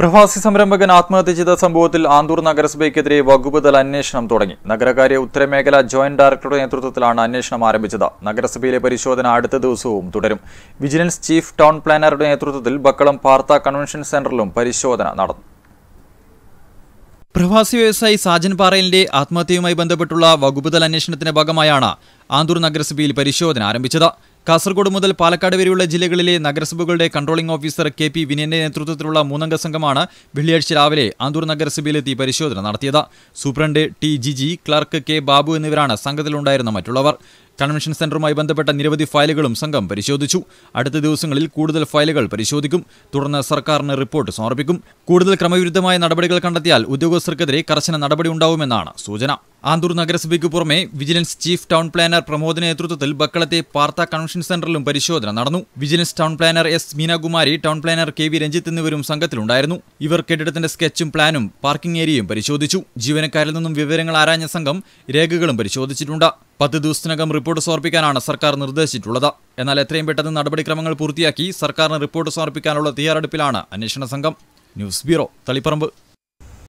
പ്രവാസി സംരംഭകൻ ആത്മഹത്യ ചെയ്ത സംഭവത്തിൽ ആന്തൂർ നഗരസഭയ്ക്കെതിരെ വകുപ്പ് തല അന്വേഷണം തുടങ്ങി നഗരകാര്യ ഉത്തരമേഖല ജോയിന്റ് ഡയറക്ടറുടെ നേതൃത്വത്തിലാണ് അന്വേഷണം ആരംഭിച്ചത് നഗരസഭയിലെ പരിശോധന അടുത്ത ദിവസവും തുടരും വിജിലൻസ് ചീഫ് ടൗൺ പ്ലാനറുടെ നേതൃത്വത്തിൽ ബക്കളം പാർത്ത കൺവെൻഷൻ സെന്ററിലും പരിശോധന നടന്നു പ്രവാസി വ്യവസായി സാജൻ പാറയിലിന്റെ ആത്മഹത്യയുമായി ബന്ധപ്പെട്ടുള്ള വകുപ്പുതല അന്വേഷണത്തിന്റെ ഭാഗമായാണ് ആന്തൂർ നഗരസഭയിൽ പരിശോധന ആരംഭിച്ചത് കാസർഗോഡ് മുതൽ പാലക്കാട് വരെയുള്ള ജില്ലകളിലെ നഗരസഭകളുടെ കൺട്രോളിംഗ് ഓഫീസർ കെ പി വിനയന്റെ നേതൃത്വത്തിലുള്ള മൂന്നംഗ സംഘമാണ് വെള്ളിയാഴ്ച രാവിലെ ആന്തൂർ നഗരസഭയിലെത്തി പരിശോധന നടത്തിയത് superintendent T Jiji clerk K Babu എന്നിവരാണ് സംഘത്തിലുണ്ടായിരുന്ന മറ്റുള്ളവർ കൺവെൻഷൻ സെന്ററുമായി ബന്ധപ്പെട്ട നിരവധി ഫയലുകളും സംഘം പരിശോധിച്ചു അടുത്ത ദിവസങ്ങളിൽ കൂടുതൽ ഫയലുകൾ പരിശോധിക്കും തുടർന്ന് സർക്കാരിന് റിപ്പോർട്ട് സമർപ്പിക്കും കൂടുതൽ ക്രമവിരുദ്ധമായ നടപടികൾ കണ്ടെത്തിയാൽ ഉദ്യോഗസ്ഥർക്കെതിരെ കർശന നടപടി ഉണ്ടാവുമെന്നാണ് സൂചന ആന്തൂർ നഗരസഭയ്ക്ക് പുറമെ വിജിലൻസ് ചീഫ് ടൗൺ പ്ലാനർ പ്രമോദിന്റെ നേതൃത്വത്തിൽ ബക്കളത്തെ പാർത്ത കൺവെൻഷൻ സെന്ററിലും പരിശോധന നടന്നു vigilance town planner S Meenakumari town planner K V Ranjith എന്നിവരും സംഘത്തിലുണ്ടായിരുന്നു ഇവർ കെട്ടിടത്തിന്റെ സ്കെച്ചും പ്ലാനും പാർക്കിംഗ് ഏരിയയും പരിശോധിച്ചു ജീവനക്കാരിൽ നിന്നും വിവരങ്ങൾ ആരാഞ്ഞ സംഘം രേഖകളും പരിശോധിച്ചിട്ടുണ്ട് പത്ത് ദിവസത്തിനകം റിപ്പോർട്ട് സമർപ്പിക്കാനാണ് സർക്കാർ നിർദ്ദേശിച്ചിട്ടുള്ളത് എന്നാൽ എത്രയും പെട്ടെന്ന് നടപടിക്രമങ്ങൾ പൂർത്തിയാക്കി സർക്കാരിന് റിപ്പോർട്ട് സമർപ്പിക്കാനുള്ള തയ്യാറെടുപ്പിലാണ് അന്വേഷണ സംഘം ന്യൂസ് ബ്യൂറോ തളിപ്പറമ്പ്